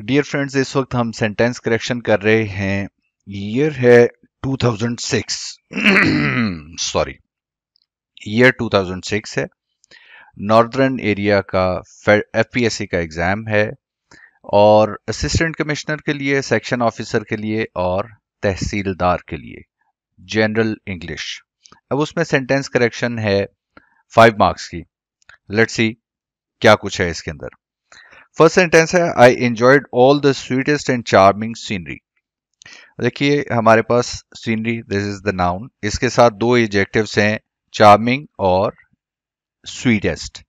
Dear friends इस वक्त हम सेंटेंस करेक्शन कर रहे हैं ईयर है 2006 सॉरी ईयर 2006 है नॉर्दर्न एरिया का एफपीएससी का एग्ज़ाम है और असिस्टेंट कमिश्नर के लिए सेक्शन ऑफिसर के लिए और तहसीलदार के लिए जनरल इंग्लिश अब उसमें सेंटेंस करेक्शन है फाइव मार्क्स की लेट्स सी क्या कुछ है इसके अंदर फर्स्ट सेंटेंस है I enjoyed all the sweetest and charming scenery देखिए हमारे पास scenery this is the noun इसके साथ दो एजेक्टिव्स हैं चार्मिंग और स्वीटेस्ट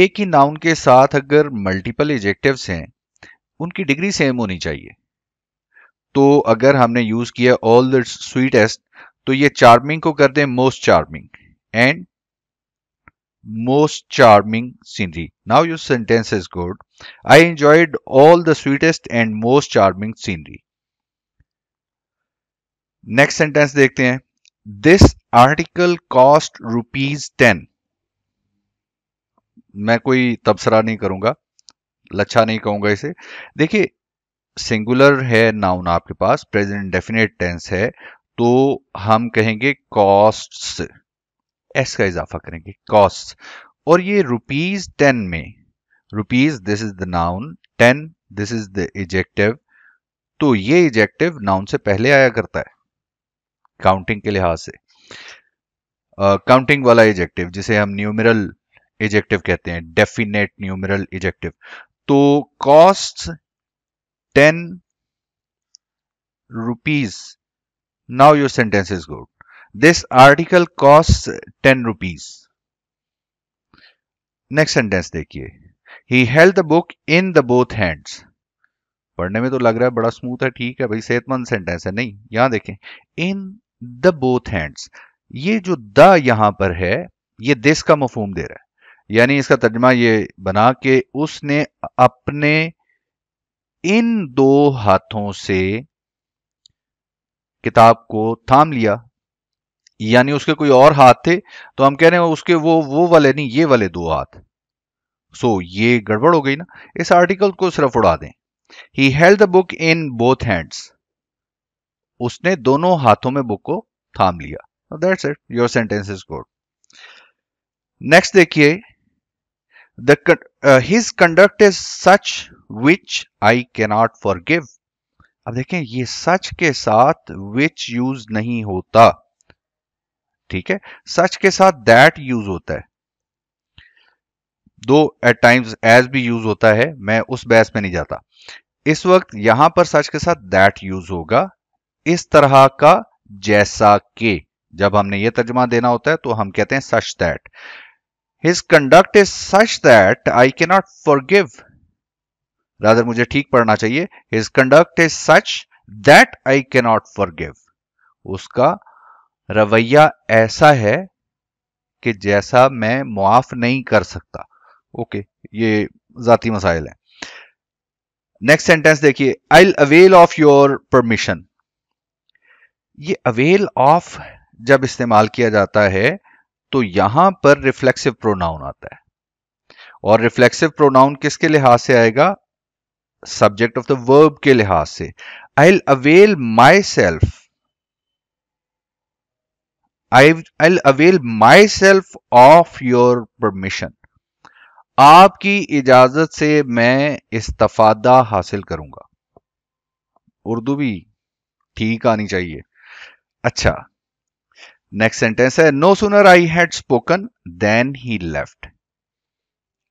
एक ही नाउन के साथ अगर मल्टीपल एजेक्टिव्स हैं उनकी डिग्री सेम होनी चाहिए तो अगर हमने यूज किया ऑल द स्वीटेस्ट तो ये चार्मिंग को कर दें most charming and most charming scenery. Now your sentence is good. I enjoyed all the sweetest and most charming scenery. Next sentence देखते हैं this article cost rupees ten मैं कोई तबसरा नहीं करूंगा लच्छा नहीं कहूंगा इसे देखिए सिंगुलर है नाउन आपके पास प्रेजेंट डेफिनेट टेंस है तो हम कहेंगे कॉस्ट्स एस का इजाफा करेंगे कॉस्ट और ये रुपीज टेन में rupees this is the noun ten this is the adjective तो ये इजेक्टिव नाउन से पहले आया करता है काउंटिंग के लिहाज से काउंटिंग uh, वाला इजेक्टिव जिसे हम न्यूमिरल इजेक्टिव कहते हैं डेफिनेट न्यूमिरल इजेक्टिव तो cost ten rupees now your sentence is good this article cost ten rupees. Next sentence देखिए he held the book in the both hands पढ़ने में तो लग रहा है बड़ा स्मूथ है ठीक है भाई सेहतमंद सेंटेंस है नहीं यहां देखें इन द बोथ हैंड्स ये जो द यहां पर है ये दिस का मफहूम दे रहा है यानी इसका तर्जमा ये बना के उसने अपने इन दो हाथों से किताब को थाम लिया यानी उसके कोई और हाथ थे तो हम कह रहे हैं उसके वो वो वाले नहीं ये वाले दो हाथ सो so, ये गड़बड़ हो गई ना इस आर्टिकल को सिर्फ उड़ा दें he held the book in both hands उसने दोनों हाथों में बुक को थाम लिया that's it your sentence is good next देखिए the his conduct is such which I cannot forgive अब देखें ये सच के साथ विच यूज नहीं होता ठीक है सच के साथ दैट यूज होता है दो एट टाइम्स एज भी यूज होता है मैं उस बहस में नहीं जाता इस वक्त यहां पर सच के साथ दैट यूज होगा इस तरह का जैसा के जब हमने ये तर्जमा देना होता है तो हम कहते हैं such that his conduct is such that I can not forgive rather मुझे ठीक पढ़ना चाहिए his conduct is such that I can not forgive उसका रवैया ऐसा है कि जैसा मैं मुआफ नहीं कर सकता ओके ये जाती मसाइल है नेक्स्ट सेंटेंस देखिए I avail of your permission ये अवेल ऑफ जब इस्तेमाल किया जाता है तो यहां पर रिफ्लेक्सिव प्रोनाउन आता है और रिफ्लेक्सिव प्रोनाउन किसके लिहाज से आएगा सब्जेक्ट ऑफ द वर्ब के लिहाज से I avail myself I avail avail myself of your permission. आपकी इजाजत से मैं इस्तफादा हासिल करूंगा उर्दू भी ठीक आनी चाहिए अच्छा नेक्स्ट सेंटेंस है no sooner I had spoken then he left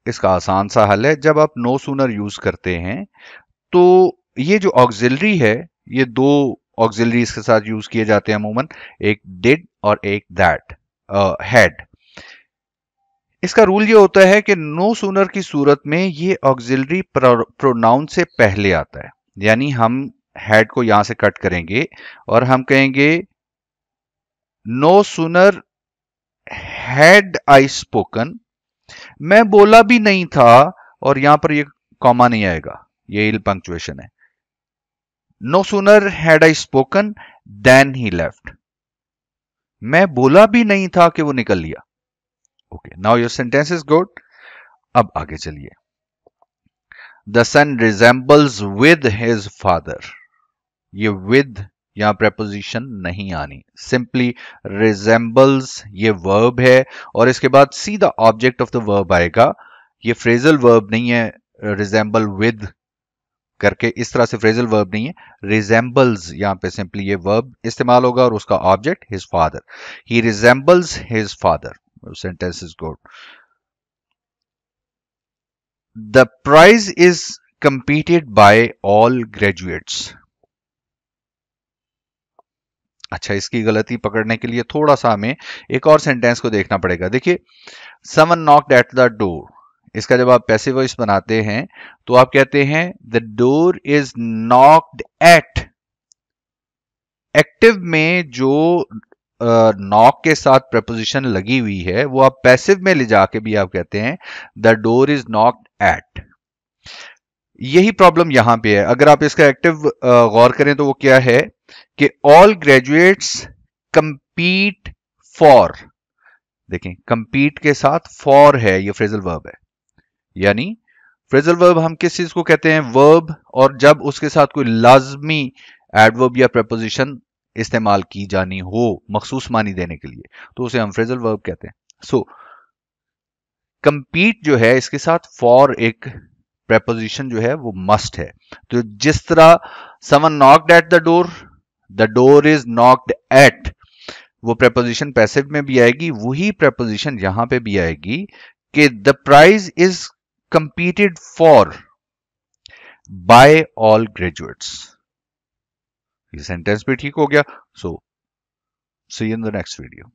इसका आसान सा हल है जब आप नो सुनर यूज करते हैं तो ये जो ऑक्सिलरी है ये दो ऑक्सिलरीज के साथ यूज किए जाते हैं अमूमन एक डिड और एक दैट हैड इसका रूल ये होता है कि नो सूनर की सूरत में ये ऑक्सिलरी प्रोनाउन से पहले आता है यानी हम हैड को यहां से कट करेंगे और हम कहेंगे no sooner had I spoken मैं बोला भी नहीं था और यहां पर ये कॉमा नहीं आएगा ये इल पंक्चुएशन है no sooner had I spoken then he left मैं बोला भी नहीं था कि वो निकल लिया okay now your sentence is good अब आगे चलिए the son resembles with his father ये विद यहां प्रेपोजिशन नहीं आनी सिंपली रिजेंबल्स ये वर्ब है और इसके बाद सीधा ऑब्जेक्ट ऑफ द वर्ब आएगा ये फ्रेजल वर्ब नहीं है रिजेंबल विद करके इस तरह से फ्रेजल वर्ब नहीं है रिजेंबल्स यहां पे सिंपली ये वर्ब इस्तेमाल होगा और उसका object his father he resembles his father sentence is good the prize is competed by all graduates अच्छा इसकी गलती पकड़ने के लिए थोड़ा सा हमें एक और सेंटेंस को देखना पड़ेगा देखिए someone knocked at the door इसका जब आप पैसे वॉइस बनाते हैं तो आप कहते हैं the door is knocked at active में जो नॉक uh, के साथ प्रपोजिशन लगी हुई है वो आप पैसिव में ले जाके भी आप कहते हैं the door is knocked at यही प्रॉब्लम यहां पे है अगर आप इसका एक्टिव uh, गौर करें तो वो क्या है कि ऑल ग्रेजुएट्स कंपीट फॉर देखें कंपीट के साथ फॉर है ये फ्रेजल वर्ब है यानी फ्रेजल वर्ब हम किस चीज को कहते हैं वर्ब और जब उसके साथ कोई लाजमी एडवर्ब या प्रपोजिशन इस्तेमाल की जानी हो मखसूस मानी देने के लिए तो उसे हम फ्रेजल वर्ब कहते हैं सो so, कंपीट जो है इसके साथ फॉर एक प्रपोजिशन जो है वो मस्ट है तो जिस तरह someone knocked at the door the door is knocked at वो प्रपोजिशन पैसिव में भी आएगी वही प्रपोजिशन यहां पे भी आएगी कि the prize is competed for by all graduates. This sentence is clear. So, see you in the next video.